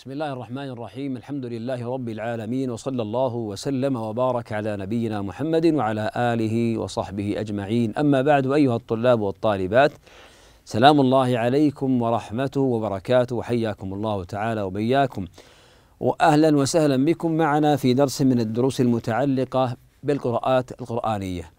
بسم الله الرحمن الرحيم الحمد لله رب العالمين وصلى الله وسلم وبارك على نبينا محمد وعلى اله وصحبه اجمعين اما بعد ايها الطلاب والطالبات سلام الله عليكم ورحمته وبركاته وحياكم الله تعالى وبياكم واهلا وسهلا بكم معنا في درس من الدروس المتعلقه بالقراءات القرانيه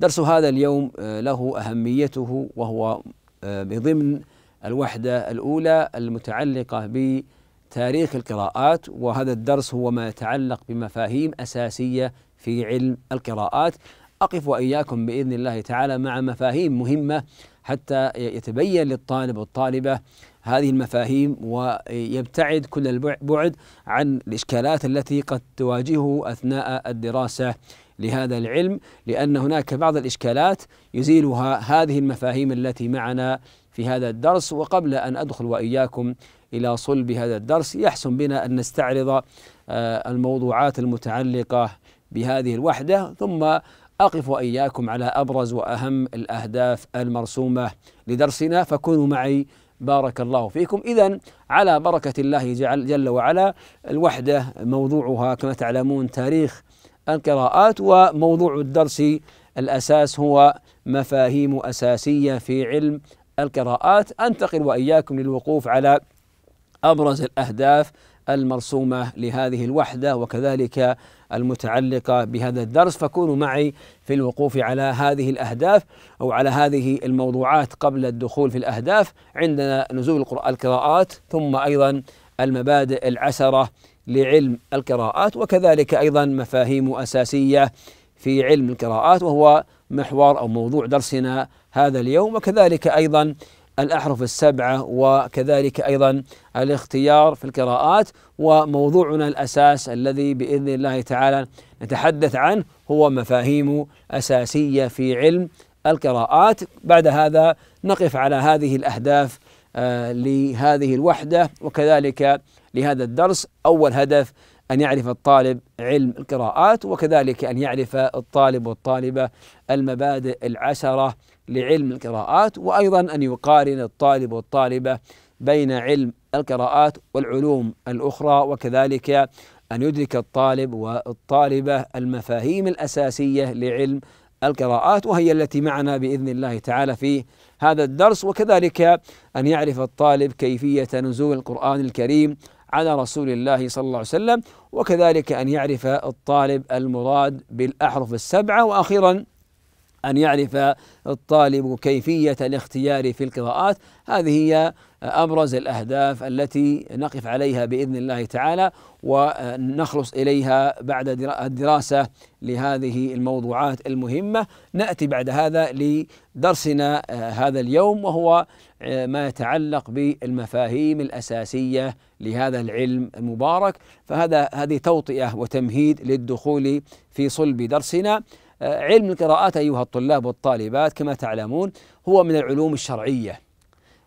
درس هذا اليوم له اهميته وهو بضمن الوحده الاولى المتعلقه ب تاريخ القراءات وهذا الدرس هو ما يتعلق بمفاهيم أساسية في علم القراءات أقف وإياكم بإذن الله تعالى مع مفاهيم مهمة حتى يتبين للطالب والطالبة هذه المفاهيم ويبتعد كل البعد عن الإشكالات التي قد تواجهه أثناء الدراسة لهذا العلم لأن هناك بعض الإشكالات يزيلها هذه المفاهيم التي معنا في هذا الدرس وقبل أن أدخل وإياكم إلى صلب هذا الدرس يحسن بنا أن نستعرض آه، الموضوعات المتعلقة بهذه الوحدة ثم أقف وإياكم على أبرز وأهم الأهداف المرسومة لدرسنا فكونوا معي بارك الله فيكم إذا على بركة الله جل وعلا الوحدة موضوعها كما تعلمون تاريخ القراءات وموضوع الدرس الأساس هو مفاهيم أساسية في علم القراءات أنتقل وإياكم للوقوف على أبرز الأهداف المرسومة لهذه الوحدة وكذلك المتعلقة بهذا الدرس فكونوا معي في الوقوف على هذه الأهداف أو على هذه الموضوعات قبل الدخول في الأهداف عندنا نزول القراءات ثم أيضا المبادئ العشره لعلم القراءات وكذلك أيضا مفاهيم أساسية في علم القراءات وهو محور أو موضوع درسنا هذا اليوم وكذلك أيضا الأحرف السبعة وكذلك أيضا الاختيار في القراءات وموضوعنا الأساس الذي بإذن الله تعالى نتحدث عنه هو مفاهيم أساسية في علم القراءات بعد هذا نقف على هذه الأهداف آه، لهذه الوحدة وكذلك لهذا الدرس أول هدف أن يعرف الطالب علم القراءات وكذلك أن يعرف الطالب والطالبة المبادئ العشرة لعلم القراءات وأيضا أن يقارن الطالب والطالبة بين علم القراءات والعلوم الأخرى وكذلك أن يدرك الطالب والطالبة المفاهيم الأساسية لعلم القراءات وهي التي معنا باذن الله تعالى في هذا الدرس وكذلك ان يعرف الطالب كيفيه نزول القران الكريم على رسول الله صلى الله عليه وسلم وكذلك أن يعرف الطالب المراد بالأحرف السبعة وأخيرا أن يعرف الطالب كيفية الاختيار في القراءات هذه هي أبرز الأهداف التي نقف عليها بإذن الله تعالى ونخلص إليها بعد الدراسة لهذه الموضوعات المهمة نأتي بعد هذا لدرسنا آه، هذا اليوم وهو آه، ما يتعلق بالمفاهيم الأساسية لهذا العلم المبارك فهذا هذه توطئة وتمهيد للدخول في صلب درسنا آه، علم القراءات أيها الطلاب والطالبات كما تعلمون هو من العلوم الشرعية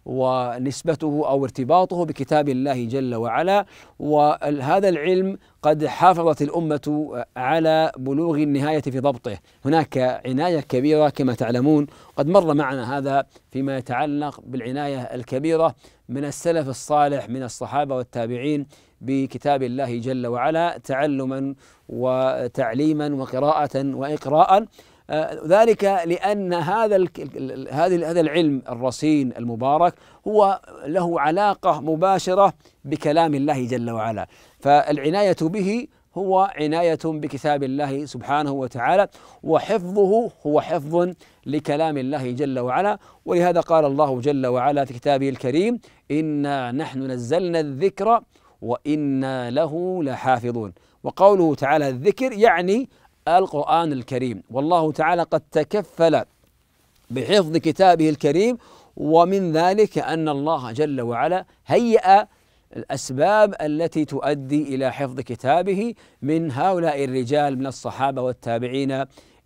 ونسبته او ارتباطه بكتاب الله جل وعلا وهذا العلم قد حافظت الامه على بلوغ النهايه في ضبطه، هناك عنايه كبيره كما تعلمون قد مر معنا هذا فيما يتعلق بالعنايه الكبيره من السلف الصالح من الصحابه والتابعين بكتاب الله جل وعلا تعلما وتعليما وقراءه واقراء ذلك لأن هذا هذا العلم الرصين المبارك هو له علاقة مباشرة بكلام الله جل وعلا فالعناية به هو عناية بكتاب الله سبحانه وتعالى وحفظه هو حفظ لكلام الله جل وعلا ولهذا قال الله جل وعلا في كتابه الكريم إنا نحن نزلنا الذكر وإنا له لحافظون وقوله تعالى الذكر يعني القرآن الكريم والله تعالى قد تكفل بحفظ كتابه الكريم ومن ذلك أن الله جل وعلا هيأ الأسباب التي تؤدي إلى حفظ كتابه من هؤلاء الرجال من الصحابة والتابعين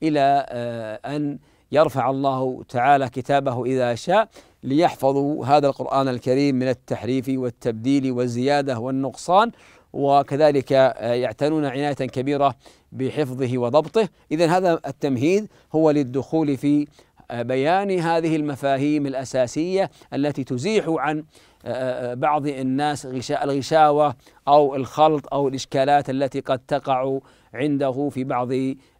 إلى آه، أن يرفع الله تعالى كتابه إذا شاء ليحفظوا هذا القرآن الكريم من التحريف والتبديل والزيادة والنقصان وكذلك آه، يعتنون عناية كبيرة بحفظه وضبطه إذا هذا التمهيد هو للدخول في آه، بيان هذه المفاهيم الأساسية التي تزيح عن آه، بعض الناس الغشاوة أو الخلط أو الإشكالات التي قد تقع عنده في بعض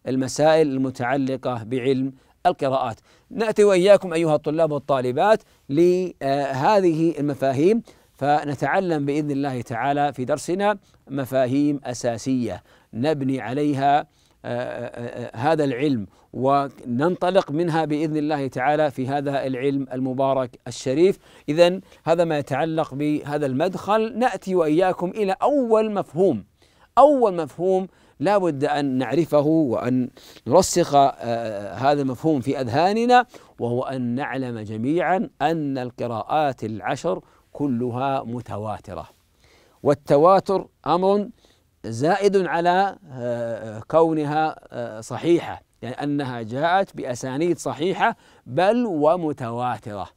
المسائل المتعلقة بعلم القراءات نأتي وإياكم أيها الطلاب والطالبات لهذه المفاهيم فنتعلم باذن الله تعالى في درسنا مفاهيم اساسيه نبني عليها آه، آه، آه، هذا العلم وننطلق منها باذن الله تعالى في هذا العلم المبارك الشريف، اذا هذا ما يتعلق بهذا المدخل ناتي واياكم الى اول مفهوم اول مفهوم لا بد أن نعرفه وأن نرسخ هذا المفهوم في أذهاننا وهو أن نعلم جميعا أن القراءات العشر كلها متواترة والتواتر أمر زائد على آه، كونها آه، صحيحة يعني أنها جاءت بأسانيد صحيحة بل ومتواترة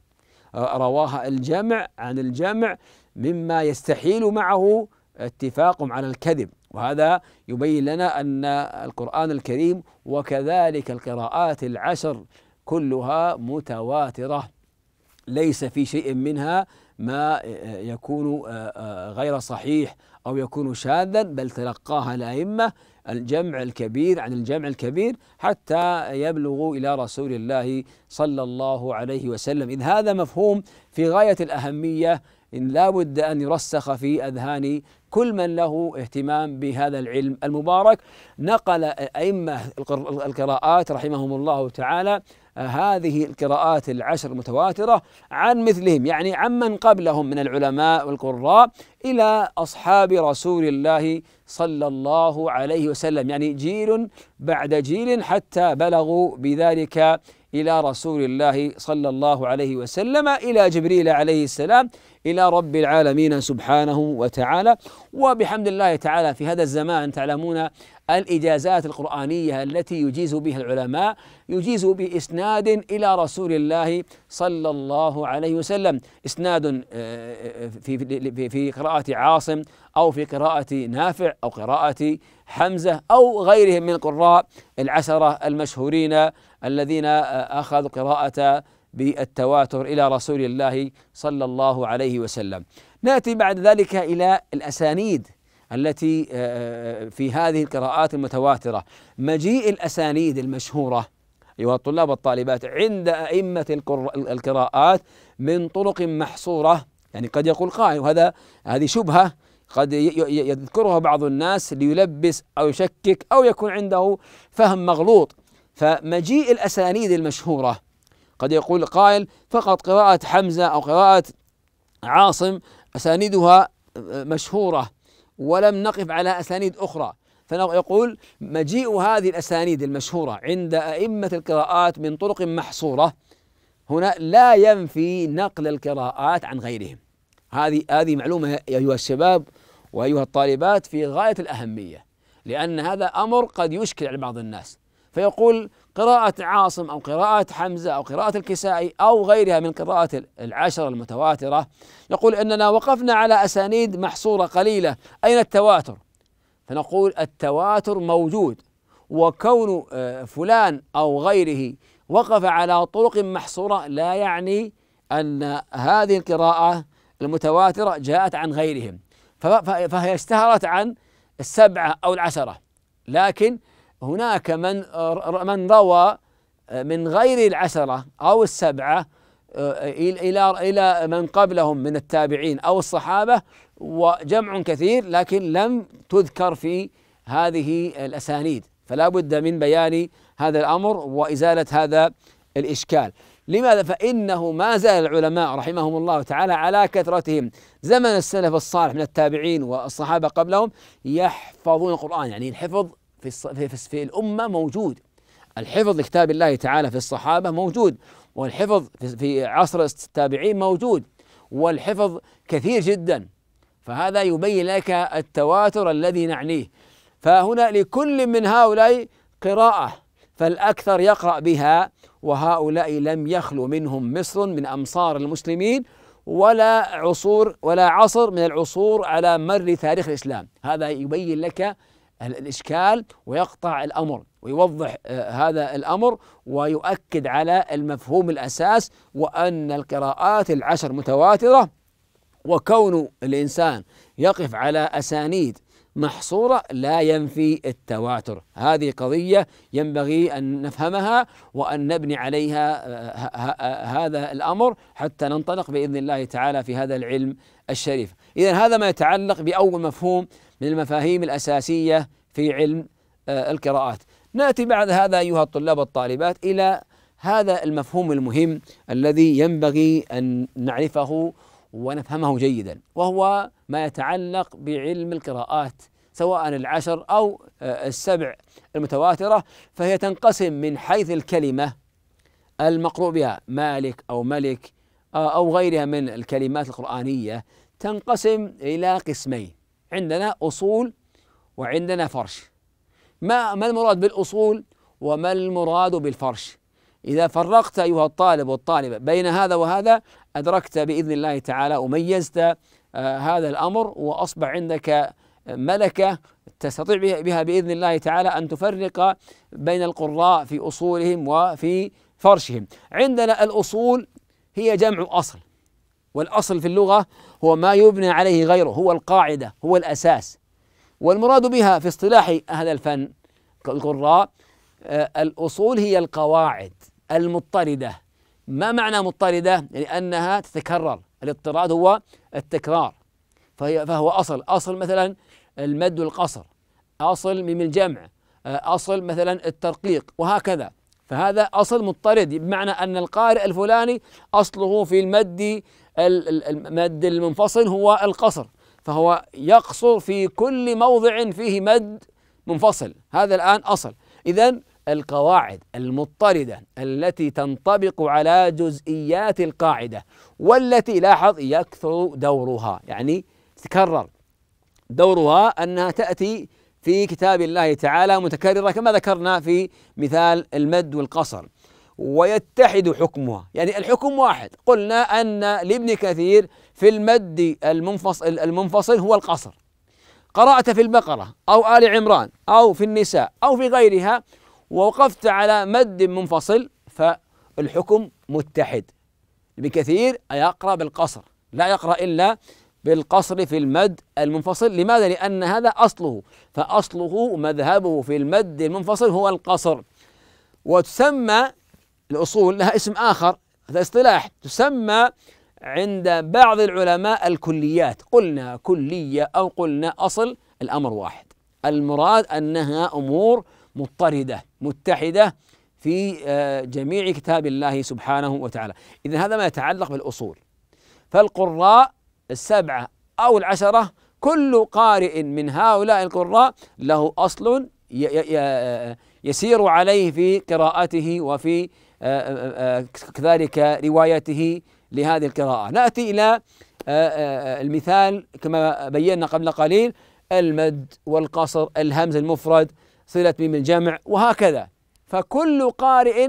رواها الجمع عن الجمع مما يستحيل معه اتفاق على الكذب وهذا يبين لنا أن القرآن الكريم وكذلك القراءات العشر كلها متواترة ليس في شيء منها ما آه، آه، يكون آه، غير صحيح أو يكون شاذا بل تلقاها الأئمة الجمع الكبير عن الجمع الكبير حتى يبلغوا إلى رسول الله صلى الله عليه وسلم إذ هذا مفهوم في غاية الأهمية إن لا بد أن يرسخ في أذهان كل من له اهتمام بهذا العلم المبارك نقل أئمة القراءات رحمهم الله تعالى آه، هذه القراءات العشر المتواترة عن مثلهم يعني عمن قبلهم من العلماء والقراء إلى أصحاب رسول الله صلى الله عليه وسلم يعني جيل بعد جيل حتى بلغوا بذلك إلى رسول الله صلى الله عليه وسلم إلى جبريل عليه السلام إلى رب العالمين سبحانه وتعالى وبحمد الله تعالى في هذا الزمان تعلمون الإجازات القرآنية التي يجيز بها العلماء يجيز بإسناد إلى رسول الله صلى الله عليه وسلم إسناد آه، آه، في في قراءة عاصم أو في قراءة نافع أو قراءة حمزة أو غيرهم من القراء العشرة المشهورين الذين آه، أخذوا قراءة بالتواتر إلى رسول الله صلى الله عليه وسلم نأتي بعد ذلك إلى الأسانيد التي آه، آه، آه، في هذه القراءات المتواترة مجيء الأسانيد المشهورة أيها الطلاب والطالبات عند أئمة القراءات من طرق محصورة يعني قد يقول قائل وهذا هذه شبهة قد يذكرها بعض الناس ليلبس أو يشكك أو يكون عنده فهم مغلوط فمجيء الأسانيد المشهورة قد يقول قائل فقط قراءة حمزة أو قراءة عاصم أسانيدها مشهورة ولم نقف على أسانيد أخرى فيقول مجيء هذه الأسانيد المشهورة عند أئمة القراءات من طرق محصورة هنا لا ينفي نقل القراءات عن غيرهم هذه هذه معلومة أيها الشباب وأيها الطالبات في غاية الأهمية لأن هذا أمر قد يشكل على بعض الناس فيقول قراءة عاصم أو قراءة حمزة أو قراءة الكسائي أو غيرها من قراءة العشر المتواترة يقول إننا وقفنا على أسانيد محصورة قليلة أين التواتر؟ فنقول التواتر موجود وكون آه، فلان أو غيره وقف على طرق محصورة لا يعني أن هذه القراءة المتواترة جاءت عن غيرهم فهي اشتهرت عن السبعة أو العشرة لكن هناك من من روى آه، من غير العشرة أو السبعة آه، إلى إلى من قبلهم من التابعين أو الصحابة وجمع كثير لكن لم تذكر في هذه الأسانيد فلا بد من بيان هذا الأمر وإزالة هذا الإشكال لماذا فإنه ما زال العلماء رحمهم الله تعالى على كثرتهم زمن السلف الصالح من التابعين والصحابة قبلهم يحفظون القرآن يعني الحفظ في, في, في الأمة موجود الحفظ لكتاب الله تعالى في الصحابة موجود والحفظ في عصر التابعين موجود والحفظ كثير جدا فهذا يبين لك التواتر الذي نعنيه فهنا لكل من هؤلاء قراءة فالأكثر يقرأ بها وهؤلاء لم يخلو منهم مصر من أمصار المسلمين ولا عصور ولا عصر من العصور على مر تاريخ الإسلام هذا يبين لك الإشكال ويقطع الأمر ويوضح آه، هذا الأمر ويؤكد على المفهوم الأساس وأن القراءات العشر متواترة وكون الإنسان يقف على أسانيد محصورة لا ينفي التواتر هذه قضية ينبغي أن نفهمها وأن نبني عليها آه، آه، هذا الأمر حتى ننطلق بإذن الله تعالى في هذا العلم الشريف إذا هذا ما يتعلق بأول مفهوم من المفاهيم الأساسية في علم آه، القراءات ناتي بعد هذا أيها الطلاب والطالبات إلى هذا المفهوم المهم الذي ينبغي أن نعرفه ونفهمه جيدا وهو ما يتعلق بعلم القراءات سواء العشر أو آه، السبع المتواترة فهي تنقسم من حيث الكلمة المقروء بها مالك أو ملك آه، أو غيرها من الكلمات القرآنية تنقسم إلى قسمين عندنا أصول وعندنا فرش ما ما المراد بالأصول وما المراد بالفرش إذا فرقت أيها الطالب والطالبة بين هذا وهذا أدركت بإذن الله تعالى وميزت آه، هذا الأمر وأصبح عندك ملكة تستطيع بها بإذن الله تعالى أن تفرق بين القراء في أصولهم وفي فرشهم عندنا الأصول هي جمع أصل والأصل في اللغة هو ما يبنى عليه غيره هو القاعدة هو الأساس والمراد بها في اصطلاح أهل الفن القراء آه، الأصول هي القواعد المضطردة ما معنى مضطردة؟ لأنها يعني تتكرر الاضطراد هو التكرار فهي فهو أصل أصل مثلا المد والقصر أصل من الجمع آه، أصل مثلا الترقيق وهكذا فهذا أصل مضطرد بمعنى أن القارئ الفلاني أصله في المد المد المنفصل هو القصر فهو يقصر في كل موضع فيه مد منفصل هذا الآن أصل إذا القواعد المضطردة التي تنطبق على جزئيات القاعدة والتي لاحظ يكثر دورها يعني تكرر دورها أنها تأتي في كتاب الله تعالى متكررة كما ذكرنا في مثال المد والقصر ويتحد حكمها يعني الحكم واحد قلنا أن لابن كثير في المد المنفصل, المنفصل هو القصر قرأت في البقرة أو آل عمران أو في النساء أو في غيرها ووقفت على مد منفصل فالحكم متحد ابن كثير يقرأ بالقصر لا يقرأ إلا بالقصر في المد المنفصل لماذا؟ لأن هذا أصله فأصله مذهبه في المد المنفصل هو القصر وتسمى الأصول لها اسم آخر هذا اصطلاح تسمى عند بعض العلماء الكليات قلنا كلية أو قلنا أصل الأمر واحد المراد أنها أمور مضطردة متحدة في آه، جميع كتاب الله سبحانه وتعالى إذا هذا ما يتعلق بالأصول فالقراء السبعة أو العشرة كل قارئ من هؤلاء القراء له أصل آه، يسير عليه في قراءته وفي آه، آه، آه، كذلك روايته لهذه القراءة نأتي إلى المثال كما بينا قبل قليل المد والقصر الهمز المفرد صلة ميم الجمع وهكذا فكل قارئ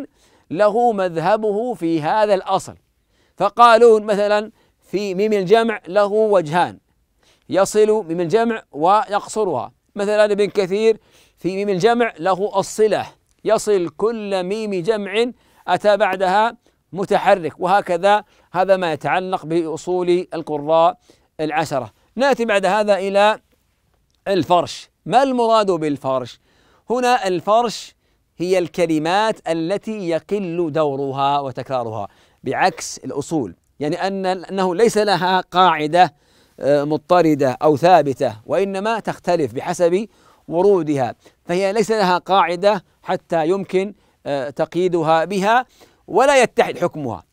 له مذهبه في هذا الأصل فقالون مثلا في ميم الجمع له وجهان يصل ميم الجمع ويقصرها مثلا ابن كثير في ميم الجمع له الصلة يصل كل ميم جمع أتى بعدها متحرك وهكذا هذا ما يتعلق بأصول القراء العشرة نأتي بعد هذا إلى الفرش ما المراد بالفرش هنا الفرش هي الكلمات التي يقل دورها وتكرارها بعكس الأصول يعني أن أنه ليس لها قاعدة آه، مضطردة أو ثابتة وإنما تختلف بحسب ورودها فهي ليس لها قاعدة حتى يمكن آه، تقييدها بها ولا يتحد حكمها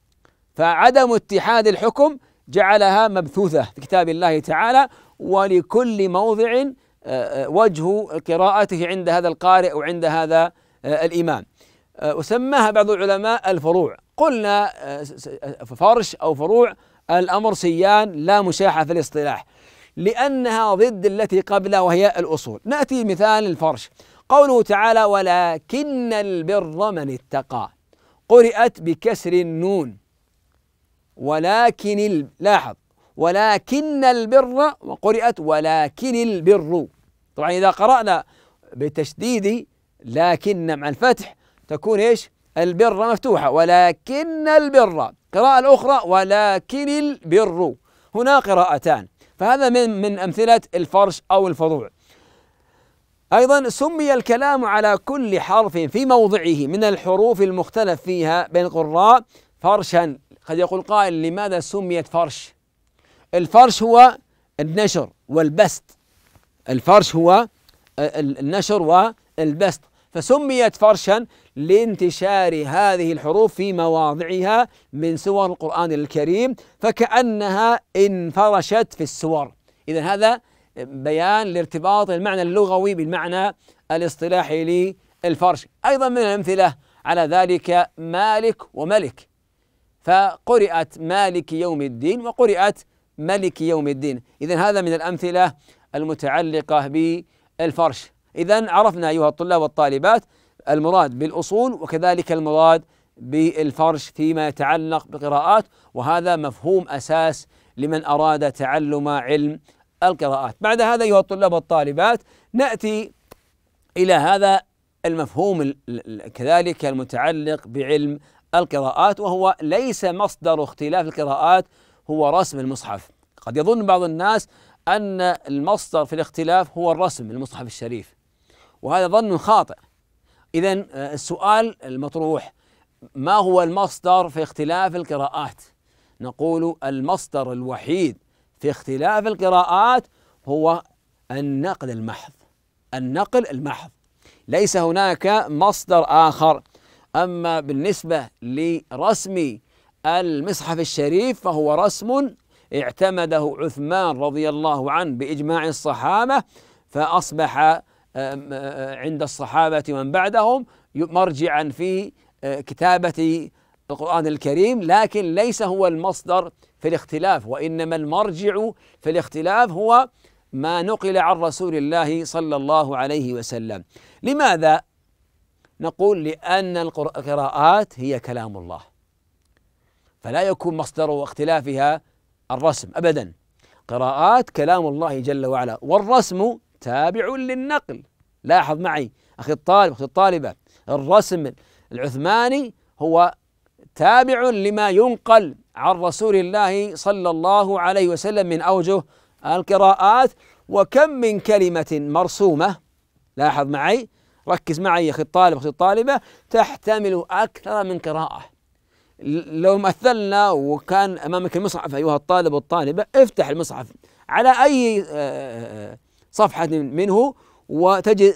فعدم اتحاد الحكم جعلها مبثوثة في كتاب الله تعالى ولكل موضع آه، آه، وجه قراءته عند هذا القارئ وعند هذا الإمام وسماها بعض العلماء الفروع قلنا فرش أو فروع الأمر سيان لا مشاحة في الاصطلاح لأنها ضد التي قبلها وهي الأصول نأتي مثال الفرش قوله تعالى ولكن البر من اتقى قرئت بكسر النون ولكن لاحظ ولكن البر وقرئت ولكن البر طبعا إذا قرأنا بتشديد لكن مع الفتح تكون إيش البر مفتوحة ولكن البر قراءة الأخرى ولكن البر هنا قراءتان فهذا من من أمثلة الفرش أو الفضوع أيضا سمي الكلام على كل حرف في موضعه من الحروف المختلف فيها بين القراء فرشا قد يقول قائل لماذا سميت فرش الفرش هو النشر والبسط الفرش هو النشر والبسط فسميت فرشا لانتشار هذه الحروف في مواضعها من سور القرآن الكريم فكأنها انفرشت في السور إذا هذا بيان لارتباط المعنى اللغوي بالمعنى الاصطلاحي للفرش أيضا من الأمثلة على ذلك مالك وملك فقرئت مالك يوم الدين وقرئت ملك يوم الدين إذا هذا من الأمثلة المتعلقة بالفرش إذا عرفنا أيها الطلاب والطالبات المراد بالأصول وكذلك المراد بالفرش فيما يتعلق بقراءات وهذا مفهوم أساس لمن أراد تعلم علم القراءات بعد هذا أيها الطلاب والطالبات نأتي إلى هذا المفهوم كذلك المتعلق بعلم القراءات وهو ليس مصدر اختلاف القراءات هو رسم المصحف قد يظن بعض الناس أن المصدر في الاختلاف هو الرسم المصحف الشريف وهذا ظن خاطئ إذا آه، السؤال المطروح ما هو المصدر في اختلاف القراءات نقول المصدر الوحيد في اختلاف القراءات هو النقل المحض النقل المحض ليس هناك مصدر آخر أما بالنسبة لرسم المصحف الشريف فهو رسم اعتمده عثمان رضي الله عنه بإجماع الصحابة فأصبح عند الصحابة ومن بعدهم مرجعا في آه، كتابة القرآن الكريم لكن ليس هو المصدر في الاختلاف وإنما المرجع في الاختلاف هو ما نقل عن رسول الله صلى الله عليه وسلم لماذا نقول لأن القراءات هي كلام الله فلا يكون مصدر اختلافها الرسم أبدا قراءات كلام الله جل وعلا والرسم تابع للنقل لاحظ معي أخي الطالب أخي الطالبة الرسم العثماني هو تابع لما ينقل عن رسول الله صلى الله عليه وسلم من اوجه القراءات وكم من كلمه مرسومه لاحظ معي ركز معي يا اخي الطالب اختي الطالبه تحتمل اكثر من قراءه لو مثلنا وكان امامك المصحف ايها الطالب والطالبه افتح المصحف على اي آه، صفحه منه وتجد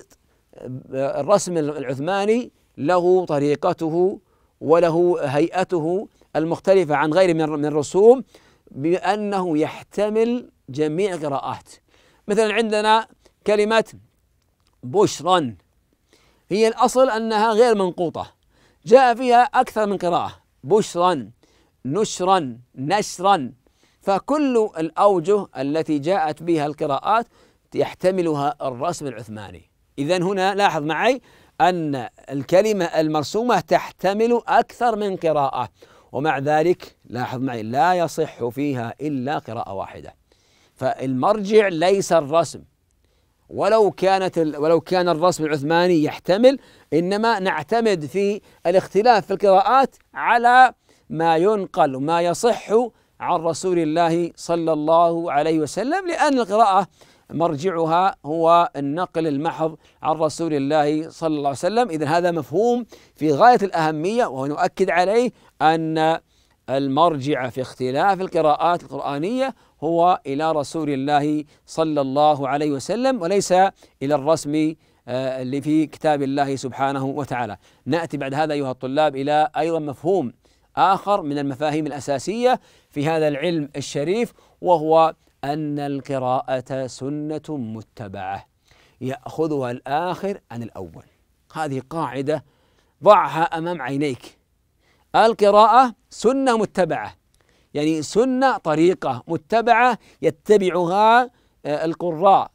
آه، الرسم العثماني له طريقته وله هيئته المختلفة عن غيره من الرسوم بأنه يحتمل جميع القراءات مثلا عندنا كلمة بشرا هي الأصل أنها غير منقوطة جاء فيها أكثر من قراءة بشرا نشرا نشرا فكل الأوجه التي جاءت بها القراءات يحتملها الرسم العثماني إذا هنا لاحظ معي أن الكلمة المرسومة تحتمل أكثر من قراءة ومع ذلك لاحظ معي لا يصح فيها إلا قراءة واحدة فالمرجع ليس الرسم ولو كانت ولو كان الرسم العثماني يحتمل انما نعتمد في الاختلاف في القراءات على ما ينقل وما يصح عن رسول الله صلى الله عليه وسلم لان القراءه مرجعها هو النقل المحض عن رسول الله صلى الله عليه وسلم اذا هذا مفهوم في غايه الاهميه ونؤكد عليه أن المرجع في اختلاف القراءات القرآنية هو إلى رسول الله صلى الله عليه وسلم وليس إلى الرسم آه، اللي في كتاب الله سبحانه وتعالى نأتي بعد هذا أيها الطلاب إلى أيضا مفهوم آخر من المفاهيم الأساسية في هذا العلم الشريف وهو أن القراءة سنة متبعة يأخذها الآخر عن الأول هذه قاعدة ضعها أمام عينيك القراءة سنة متبعة يعني سنة طريقة متبعة يتبعها آه، القراء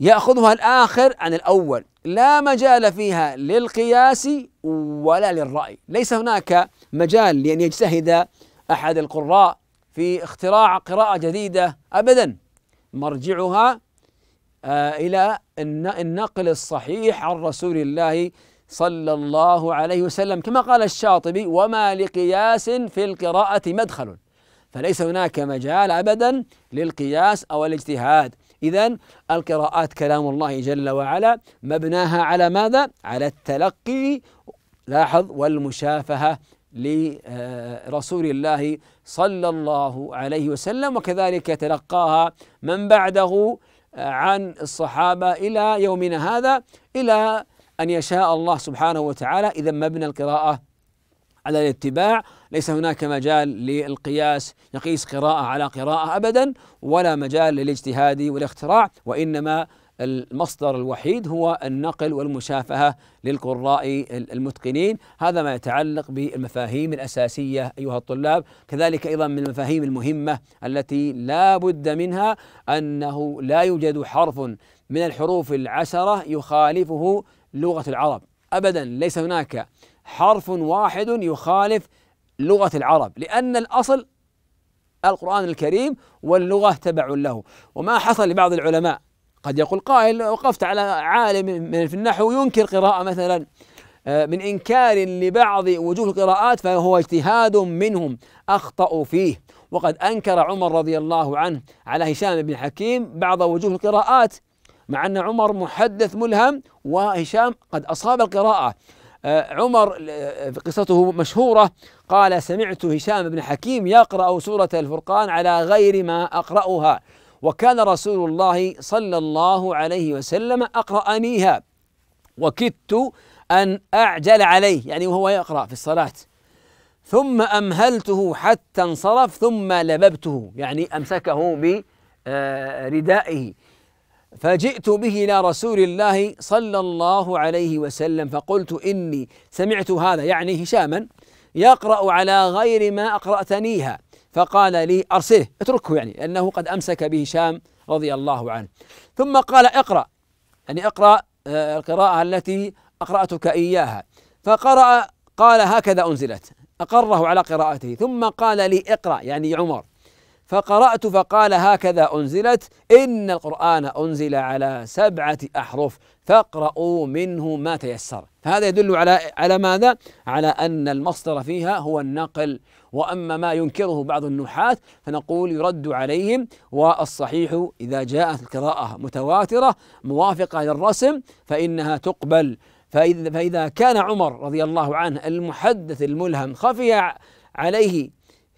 يأخذها الآخر عن الأول لا مجال فيها للقياس ولا للرأي ليس هناك مجال لأن يجتهد أحد القراء في اختراع قراءة جديدة أبدا مرجعها آه، إلى النقل الصحيح عن رسول الله صلى الله عليه وسلم كما قال الشاطبي وما لقياس في القراءة مدخل فليس هناك مجال أبدا للقياس أو الاجتهاد إذا القراءات كلام الله جل وعلا مبناها على ماذا؟ على التلقي لاحظ والمشافهة لرسول الله صلى الله عليه وسلم وكذلك تلقاها من بعده عن الصحابة إلى يومنا هذا إلى أن يشاء الله سبحانه وتعالى إذا مبنى القراءة على الاتباع ليس هناك مجال للقياس يقيس قراءة على قراءة أبدا ولا مجال للاجتهاد والاختراع وإنما المصدر الوحيد هو النقل والمشافهة للقراء المتقنين هذا ما يتعلق بالمفاهيم الأساسية أيها الطلاب كذلك أيضا من المفاهيم المهمة التي لا بد منها أنه لا يوجد حرف من الحروف العشرة يخالفه لغة العرب أبدا ليس هناك حرف واحد يخالف لغة العرب لأن الأصل القرآن الكريم واللغة تبع له وما حصل لبعض العلماء قد يقول قائل وقفت على عالم في النحو ينكر قراءة مثلا آه، من إنكار لبعض وجوه القراءات فهو اجتهاد منهم أخطأوا فيه وقد أنكر عمر رضي الله عنه على هشام بن حكيم بعض وجوه القراءات مع أن عمر محدث ملهم وهشام قد أصاب القراءة آه، عمر آه، قصته مشهورة قال سمعت هشام بن حكيم يقرأ سورة الفرقان على غير ما أقرأها وكان رسول الله صلى الله عليه وسلم أقرأنيها وكدت أن أعجل عليه يعني وهو يقرأ في الصلاة ثم أمهلته حتى انصرف ثم لببته يعني أمسكه بردائه فجئت به الى رسول الله صلى الله عليه وسلم فقلت اني سمعت هذا يعني هشاما يقرا على غير ما اقراتنيها فقال لي ارسله اتركه يعني لانه قد امسك به هشام رضي الله عنه ثم قال اقرا يعني اقرا آه، القراءه التي اقراتك اياها فقرا قال هكذا انزلت اقره على قراءته ثم قال لي اقرا يعني عمر فقرأت فقال هكذا أنزلت إن القرآن أنزل على سبعة أحرف فاقرأوا منه ما تيسر فهذا يدل على على ماذا؟ على أن المصدر فيها هو النقل وأما ما ينكره بعض النحاة فنقول يرد عليهم والصحيح إذا جاءت القراءة متواترة موافقة للرسم فإنها تقبل فإذا كان عمر رضي الله عنه المحدث الملهم خفي عليه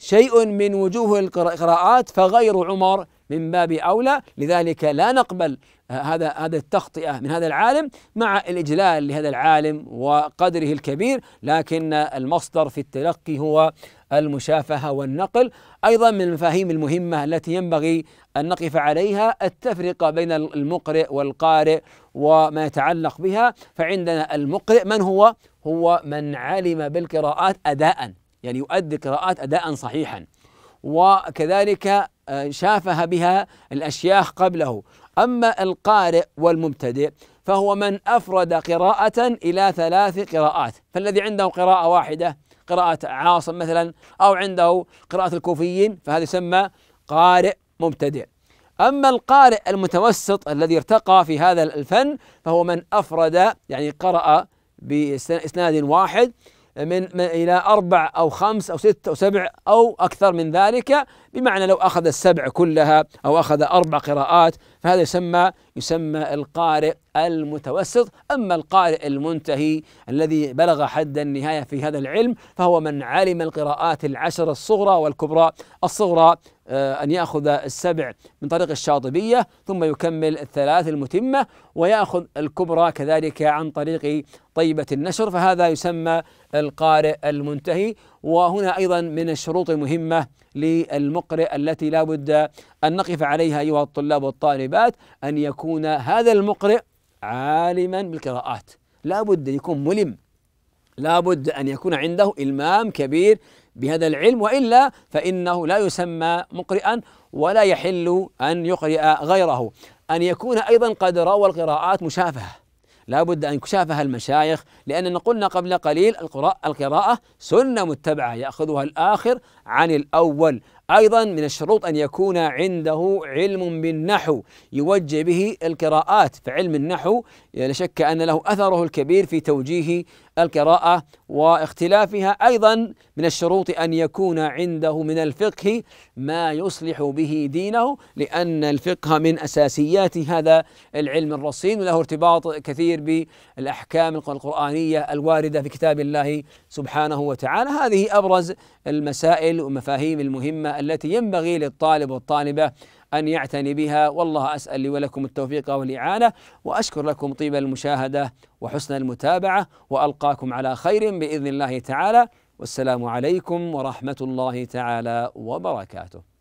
شيء من وجوه القراءات فغير عمر من باب اولى لذلك لا نقبل آه، هذا هذا التخطئه من هذا العالم مع الاجلال لهذا العالم وقدره الكبير لكن المصدر في التلقي هو المشافهه والنقل ايضا من المفاهيم المهمه التي ينبغي ان نقف عليها التفرقه بين المقرئ والقارئ وما يتعلق بها فعندنا المقرئ من هو هو من علم بالقراءات اداء يعني يؤدي القراءات أداء صحيحا وكذلك آه، شافه بها الأشياخ قبله أما القارئ والمبتدئ فهو من أفرد قراءة إلى ثلاث قراءات فالذي عنده قراءة واحدة قراءة عاصم مثلا أو عنده قراءة الكوفيين فهذا يسمى قارئ مبتدئ أما القارئ المتوسط الذي ارتقى في هذا الفن فهو من أفرد يعني قرأ بإسناد واحد من, إلى أربع أو خمس أو ست أو سبع أو أكثر من ذلك بمعنى لو أخذ السبع كلها أو أخذ أربع قراءات فهذا يسمى يسمى القارئ المتوسط أما القارئ المنتهي الذي بلغ حد النهاية في هذا العلم فهو من علم القراءات العشر الصغرى والكبرى الصغرى آه، أن يأخذ السبع من طريق الشاطبية ثم يكمل الثلاث المتمة ويأخذ الكبرى كذلك عن طريق طيبة النشر فهذا يسمى القارئ المنتهي وهنا أيضا من الشروط المهمة للمقرئ التي لا بد أن نقف عليها أيها الطلاب والطالبات أن يكون هذا المقرئ عالما بالقراءات لا بد أن يكون ملم لا بد أن يكون عنده إلمام كبير بهذا العلم وإلا فإنه لا يسمى مقرئا ولا يحل أن يقرئ غيره أن يكون أيضا قد روى القراءات مشافهة لا بد أن يشافه المشايخ لأننا قلنا قبل قليل القراءة سنة متبعة يأخذها الآخر عن الأول أيضا من الشروط أن يكون عنده علم بالنحو يوجه به القراءات فعلم النحو لا شك أن له أثره الكبير في توجيه القراءة واختلافها أيضا من الشروط أن يكون عنده من الفقه ما يصلح به دينه لأن الفقه من أساسيات هذا العلم الرصين وله ارتباط كثير بالأحكام القرآن القرآنية الواردة في كتاب الله سبحانه وتعالى هذه أبرز المسائل والمفاهيم المهمة التي ينبغي للطالب والطالبة أن يعتني بها والله أسأل لي ولكم التوفيق والإعانة وأشكر لكم طيب المشاهدة وحسن المتابعة وألقاكم على خير بإذن الله تعالى والسلام عليكم ورحمة الله تعالى وبركاته